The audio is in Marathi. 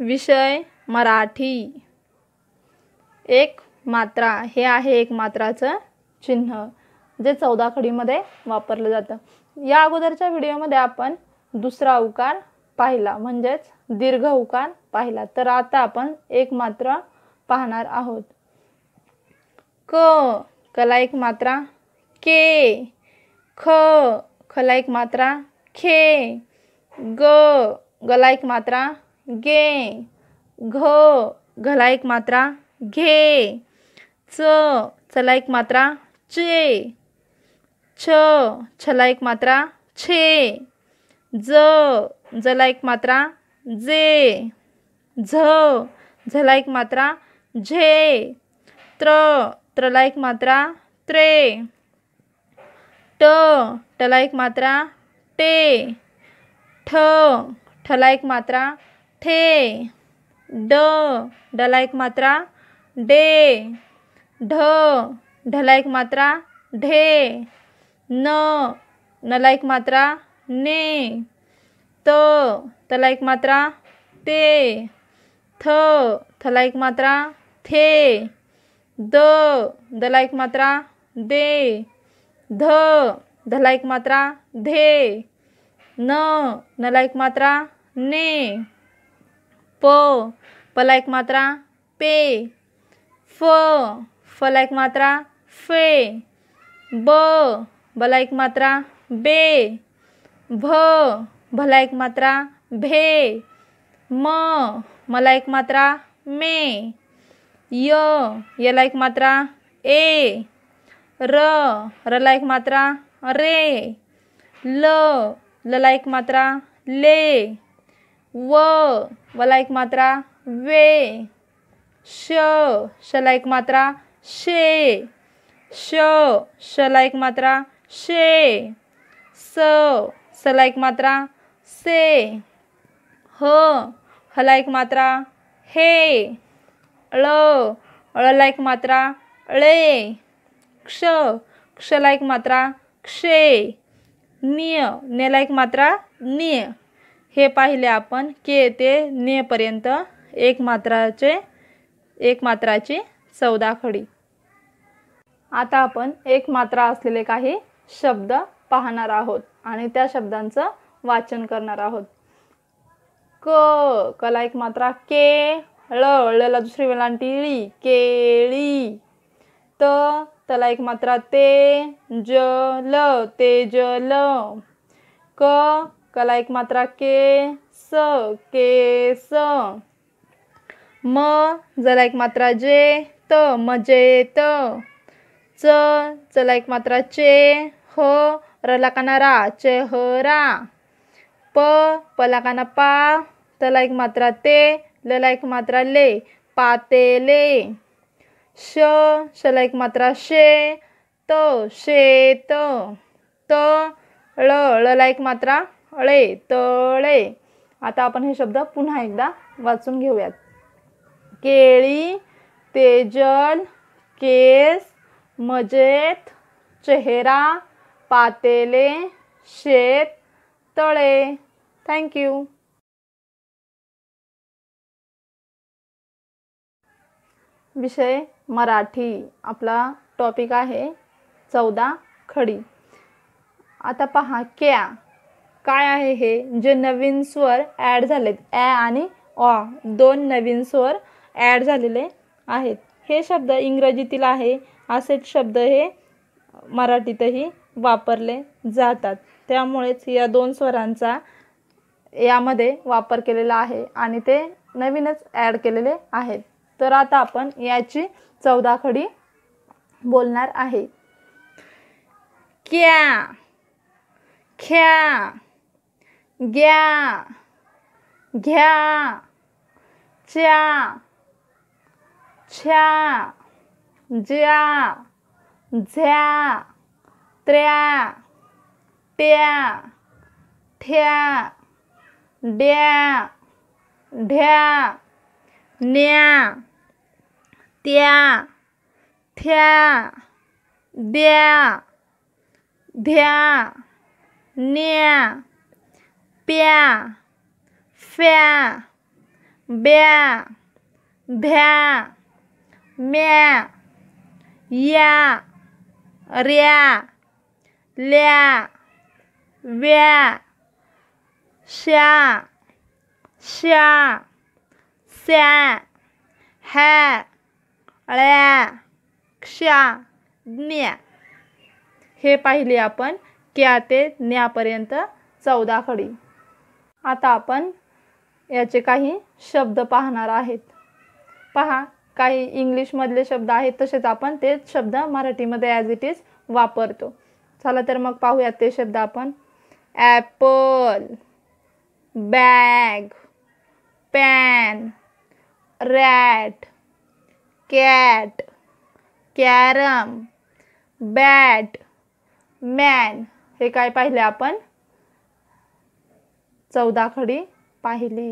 विषय मराठी एक मात्रा हे आहे एक मात्राचं चिन्ह जे चौदा खडीमध्ये वापरलं जातं या अगोदरच्या व्हिडिओमध्ये आपण दुसरा उकार पाहिला म्हणजेच दीर्घ उकार पाहिला तर आता आपण एक मात्र पाहणार आहोत क कला एक मात्रा के ख खला एक मात्रा खे ग गला एक मात्रा गे घ घला एक मात्रा घे च चला एक मात्रा चे छ छला एक मात्रा छे ज जला एक मात्रा जे झ झला एक मात्रा झे त्र त्रला एक मात्रा त्रे ट टला एक मात्रा टे ठ ठला एक मात्रा ठे ड डला एक मात्रा डे ढ ढला एक मात्रा ढे न नला एक मात्रा ने त तला एक मात्रा ते थ थला एक मात्रा थे द दला एक मात्रा दे ध धला एक मात्रा धे न नला एक मात्रा ने प प लाइक मात्रा पे फ फ लाइक मात्रा फे ब ब लाइक मात्रा बे भ भ लाइक मात्रा भे म म लाइक मात्रा मे य य लाइक मात्रा ए र र लाइक मात्रा रे ल ल मात्रा ले व वला एक मात्रा वे श शला एक मात्रा शे श शला एक मात्रा शे स सला एक मात्रा से ह हला एक मात्रा हे ळ अळला एक मात्रा ळे क्ष क्षला एक मात्रा क्षे निय नेला एक मात्रा निय हे पाहिले आपण के ते नेपर्यंत एक मात्राचे एक मात्राची चौदा खडी आता आपण एक मात्रा असलेले काही शब्द पाहणार आहोत आणि त्या शब्दांचं वाचन करणार आहोत क कला एक मात्रा के ळ दुसरी वेलांटी केळी त तला एक मात्रा ते ज ल ते ज ल क कला एक मात्रा के स के स म जला एक मात्रा जे त मजे त च चला एक मात्रा चे ह रला काना रा रा प पला काना पा तला एक मात्रा ते लला एक मात्रा ले पाते ले श शला एक मात्रा शे त शे, त ळ ळ एक मात्रा हळे तळे आता आपण हे शब्द पुन्हा एकदा वाचून घेऊयात केळी तेजल केस मजेत चेहरा पातेले शेत तळे थँक्यू विषय मराठी आपला टॉपिक आहे चौदा खडी आता पहा क्या काय आहे हे जे नवीन स्वर ॲड झालेत ॲ आणि ऑ दोन नवीन स्वर ॲड झालेले आहेत हे शब्द इंग्रजीतील आहे असेच शब्द हे मराठीतही वापरले जातात त्यामुळेच या दोन स्वरांचा यामध्ये वापर केलेला आहे आणि ते नवीनच ॲड केलेले आहेत तर आता आपण याची चौदा खडी बोलणार आहे क्या ख्या घ्या घ्या च्या छ्या ज्या झ्या त्र्या ट्या ठ्या ड्या ढ्या न्या त्या थ्या द्या ध्या न्या प्या फ्या ब्या भ्या म्या या र्या ल्या व्या श्या श्या स्या ह्या क्ष्या ज्ञ्या हे पाहिले आपण क्या ते ज्ञापर्यंत चौदा खडी आता आपण याचे काही शब्द पाहणार आहेत पहा काही इंग्लिशमधले शब्द आहेत तसेच आपण तेच शब्द मराठीमध्ये ॲज इट इज वापरतो चला तर मग पाहूयात ते शब्द आपण apple bag pan rat cat carrom bat man हे काय पाहिले आपण चौदा खडी पाहिली